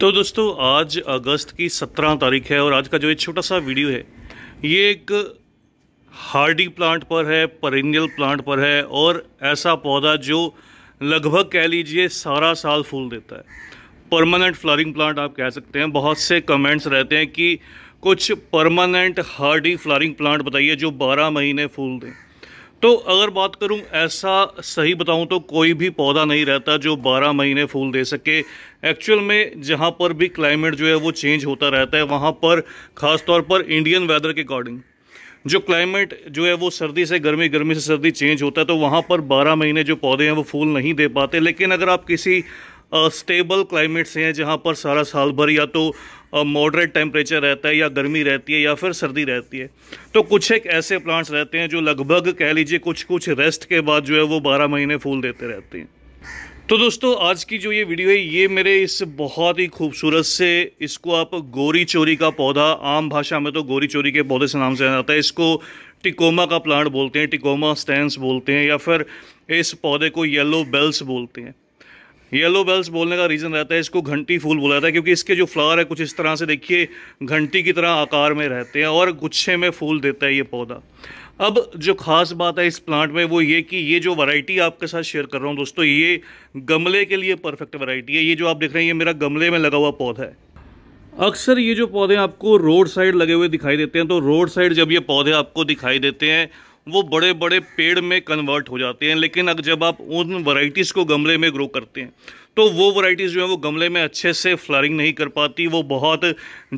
तो दोस्तों आज अगस्त की सत्रह तारीख है और आज का जो ये छोटा सा वीडियो है ये एक हार्डी प्लांट पर है परिनियल प्लांट पर है और ऐसा पौधा जो लगभग कह लीजिए सारा साल फूल देता है परमानेंट फ्लॉरिंग प्लांट आप कह सकते हैं बहुत से कमेंट्स रहते हैं कि कुछ परमानेंट हार्डी फ्लॉरिंग प्लांट बताइए जो 12 महीने फूल दें तो अगर बात करूं ऐसा सही बताऊं तो कोई भी पौधा नहीं रहता जो 12 महीने फूल दे सके एक्चुअल में जहां पर भी क्लाइमेट जो है वो चेंज होता रहता है वहां पर ख़ास तौर पर इंडियन वेदर के अकॉर्डिंग जो क्लाइमेट जो है वो सर्दी से गर्मी गर्मी से सर्दी चेंज होता है तो वहाँ पर 12 महीने जो पौधे हैं वो फूल नहीं दे पाते लेकिन अगर आप किसी स्टेबल क्लाइमेट्स हैं जहाँ पर सारा साल भर या तो मॉडरेट टेम्परेचर रहता है या गर्मी रहती है या फिर सर्दी रहती है तो कुछ एक ऐसे प्लांट्स रहते हैं जो लगभग कह लीजिए कुछ कुछ रेस्ट के बाद जो है वो बारह महीने फूल देते रहते हैं तो दोस्तों आज की जो ये वीडियो है ये मेरे इस बहुत ही खूबसूरत से इसको आप गोरी चोरी का पौधा आम भाषा में तो गोरी चोरी के पौधे से नाम से जाता है इसको टिकोमा का प्लांट बोलते हैं टिकोमा स्टैंस बोलते हैं या फिर इस पौधे को येलो बेल्स बोलते हैं येलो बेल्स बोलने का रीज़न रहता है इसको घंटी फूल बोला जाता है क्योंकि इसके जो फ्लावर है कुछ इस तरह से देखिए घंटी की तरह आकार में रहते हैं और गुच्छे में फूल देता है ये पौधा अब जो ख़ास बात है इस प्लांट में वो ये कि ये जो वैरायटी आपके साथ शेयर कर रहा हूँ दोस्तों ये गमले के लिए परफेक्ट वैरायटी है ये जो आप देख रहे हैं ये मेरा गमले में लगा हुआ पौधा है अक्सर ये जो पौधे आपको रोड साइड लगे हुए दिखाई देते हैं तो रोड साइड जब ये पौधे आपको दिखाई देते हैं वो बड़े बड़े पेड़ में कन्वर्ट हो जाते हैं लेकिन अगर जब आप उन वराइटीज़ को गमले में ग्रो करते हैं तो वो वराइटीज़ जो है वो गमले में अच्छे से फ्लरिंग नहीं कर पाती वो बहुत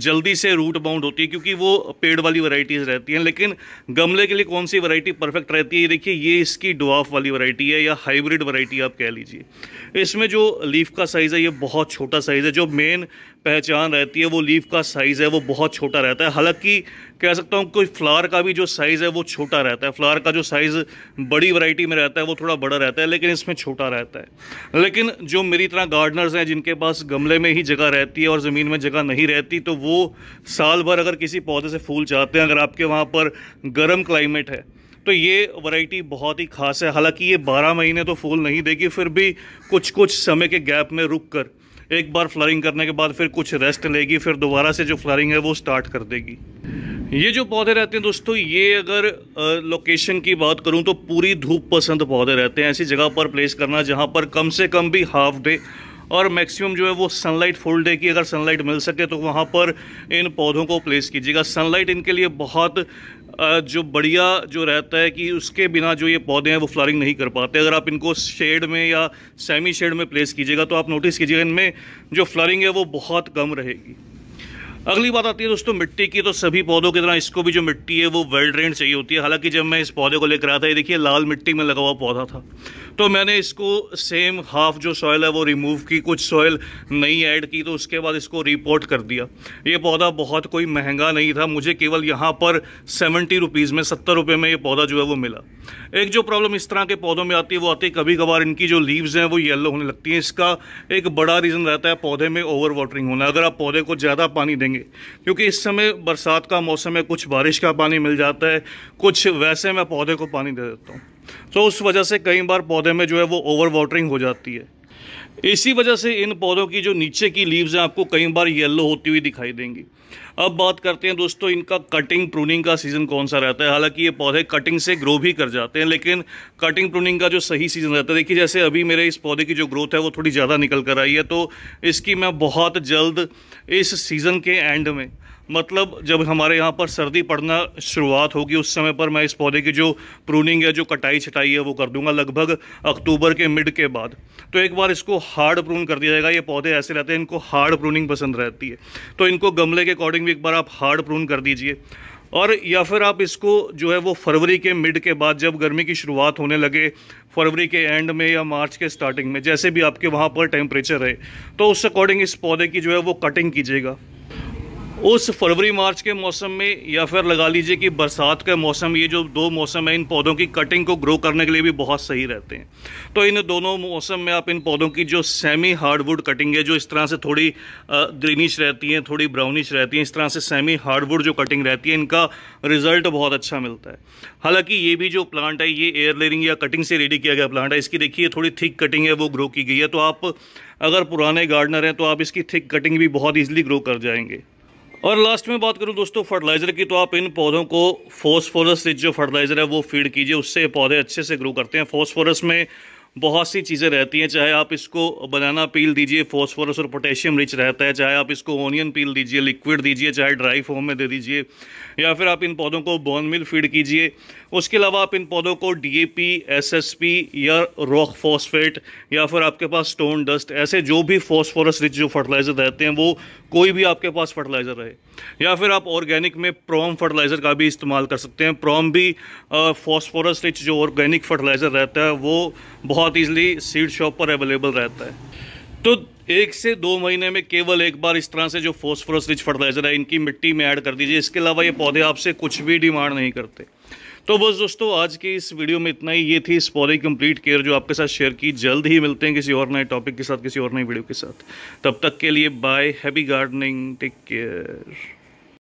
जल्दी से रूट बाउंड होती है क्योंकि वो पेड़ वाली वराइटीज़ रहती हैं लेकिन गमले के लिए कौन सी वराइटी परफेक्ट रहती है ये देखिए ये इसकी डुआफ वाली वराइटी है या हाइब्रिड वराइटी आप कह लीजिए इसमें जो लीफ का साइज़ है ये बहुत छोटा साइज़ है जो मेन पहचान रहती है वो लीफ का साइज़ है वो बहुत छोटा रहता है हालांकि कह सकता हूँ कोई फ्लावर का भी जो साइज़ है वो छोटा रहता है फ्लावर का जो साइज़ बड़ी वैरायटी में रहता है वो थोड़ा बड़ा रहता है लेकिन इसमें छोटा रहता है लेकिन जो मेरी मेरी तरह गार्डनर्स हैं जिनके पास गमले में ही जगह रहती है और ज़मीन में जगह नहीं रहती तो वो साल भर अगर किसी पौधे से फूल चाहते हैं अगर आपके वहाँ पर गर्म क्लाइमेट है तो ये वैरायटी बहुत ही खास है हालांकि ये 12 महीने तो फूल नहीं देगी फिर भी कुछ कुछ समय के गैप में रुक कर एक बार फ्लरिंग करने के बाद फिर कुछ रेस्ट लेगी फिर दोबारा से जो फ्लरिंग है वो स्टार्ट कर देगी ये जो पौधे रहते हैं दोस्तों ये अगर लोकेशन की बात करूं तो पूरी धूप पसंद पौधे रहते हैं ऐसी जगह पर प्लेस करना जहां पर कम से कम भी हाफ डे और मैक्सिमम जो है वो सनलाइट फुल डे की अगर सनलाइट मिल सके तो वहाँ पर इन पौधों को प्लेस कीजिएगा सनलाइट इनके लिए बहुत जो बढ़िया जो रहता है कि उसके बिना जो ये पौधे हैं वो फ्लारिंग नहीं कर पाते अगर आप इनको शेड में या सेमी शेड में प्लेस कीजिएगा तो आप नोटिस कीजिएगा इनमें जो फ्लारिंग है वो बहुत कम रहेगी अगली बात आती है दोस्तों मिट्टी की तो सभी पौधों की तरह इसको भी जो मिट्टी है वो वेल ड्रेन चाहिए होती है हालांकि जब मैं इस पौधे को लेकर आया था ये देखिए लाल मिट्टी में लगा हुआ पौधा था तो मैंने इसको सेम हाफ जो सॉयल है वो रिमूव की कुछ सॉयल नहीं ऐड की तो उसके बाद इसको रिपोर्ट कर दिया ये पौधा बहुत कोई महंगा नहीं था मुझे केवल यहाँ पर सेवेंटी रुपीज़ में सत्तर रुपये में ये पौधा जो है वो मिला एक जो प्रॉब्लम इस तरह के पौधों में आती है वो आती है कभी कभार इनकी जो लीव्स हैं वो येलो होने लगती हैं इसका एक बड़ा रीज़न रहता है पौधे में ओवर वाटरिंग होना अगर आप पौधे को ज़्यादा पानी देंगे करेंगे क्योंकि इस समय बरसात का मौसम है कुछ बारिश का पानी मिल जाता है कुछ वैसे मैं पौधे को पानी दे देता हूँ तो उस वजह से कई बार पौधे में जो है वो ओवर वाटरिंग हो जाती है इसी वजह से इन पौधों की जो नीचे की लीव्स हैं आपको कई बार येलो होती हुई दिखाई देंगी अब बात करते हैं दोस्तों इनका कटिंग प्रूनिंग का सीज़न कौन सा रहता है हालांकि ये पौधे कटिंग से ग्रो भी कर जाते हैं लेकिन कटिंग प्रूनिंग का जो सही सीज़न रहता है देखिए जैसे अभी मेरे इस पौधे की जो ग्रोथ है वो थोड़ी ज़्यादा निकल कर आई है तो इसकी मैं बहुत जल्द इस सीज़न के एंड में मतलब जब हमारे यहाँ पर सर्दी पड़ना शुरुआत होगी उस समय पर मैं इस पौधे की जो प्रूनिंग है जो कटाई छटाई है वो कर दूंगा लगभग अक्टूबर के मिड के बाद तो एक बार इसको हार्ड प्रून कर दिया जाएगा ये पौधे ऐसे रहते हैं इनको हार्ड प्रूनिंग पसंद रहती है तो इनको गमले के अकॉर्डिंग भी एक बार आप हार्ड प्रून कर दीजिए और या फिर आप इसको जो है वो फरवरी के मिड के बाद जब गर्मी की शुरुआत होने लगे फरवरी के एंड में या मार्च के स्टार्टिंग में जैसे भी आपके वहाँ पर टेम्परेचर है तो उस अकॉर्डिंग इस पौधे की जो है वो कटिंग कीजिएगा उस फरवरी मार्च के मौसम में या फिर लगा लीजिए कि बरसात का मौसम ये जो दो मौसम है इन पौधों की कटिंग को ग्रो करने के लिए भी बहुत सही रहते हैं तो इन दोनों मौसम में आप इन पौधों की जो सेमी हार्डवुड कटिंग है जो इस तरह से थोड़ी ग्रीनिश रहती है थोड़ी ब्राउनिश रहती है इस तरह से सेमी हार्डवुड जो कटिंग रहती है इनका रिजल्ट बहुत अच्छा मिलता है हालांकि ये भी जो प्लांट है ये एयर लेरिंग या कटिंग से रेडी किया गया प्लांट है इसकी देखिए थोड़ी थिक कटिंग है वो ग्रो की गई है तो आप अगर पुराने गार्डनर हैं तो आप इसकी थिक कटिंग भी बहुत ईजिली ग्रो कर जाएंगे और लास्ट में बात करूं दोस्तों फर्टिलाइज़र की तो आप इन पौधों को फोस्फोरस जो फर्टिलाइज़र है वो फीड कीजिए उससे पौधे अच्छे से ग्रो करते हैं फोस्फोरस में बहुत सी चीज़ें रहती हैं चाहे आप इसको बनाना पील दीजिए फॉस्फोरस और पोटेशियम रिच रहता है चाहे आप इसको ओनियन पील दीजिए लिक्विड दीजिए चाहे ड्राई फॉर्म में दे दीजिए या फिर आप इन पौधों को बॉन मिल फीड कीजिए उसके अलावा आप इन पौधों को डीएपी एसएसपी या रॉक फॉस्फेट या फिर आपके पास स्टोन डस्ट ऐसे जो भी फॉस्फोरस रिच जो फर्टिलाइज़र रहते हैं वो कोई भी आपके पास फर्टिलाइज़र रहे या फिर आप ऑर्गेनिक में प्रॉम फर्टिलाइज़र का भी इस्तेमाल कर सकते हैं प्रॉम भी फॉस्फोरस रिच जो ऑर्गेनिक फर्टिलाइज़र रहता है वो बहुत बहुत ईजिली सीड शॉप पर अवेलेबल रहता है तो एक से दो महीने में केवल एक बार इस तरह से जो फोस्फोरस रिच फर्टिलाइज़र है इनकी मिट्टी में ऐड कर दीजिए इसके अलावा ये पौधे आपसे कुछ भी डिमांड नहीं करते तो बस दोस्तों आज की इस वीडियो में इतना ही ये थी इस पौधे की कंप्लीट केयर जो आपके साथ शेयर की जल्द ही मिलते हैं किसी और नए टॉपिक के साथ किसी और नई वीडियो के साथ तब तक के लिए bye happy gardening take care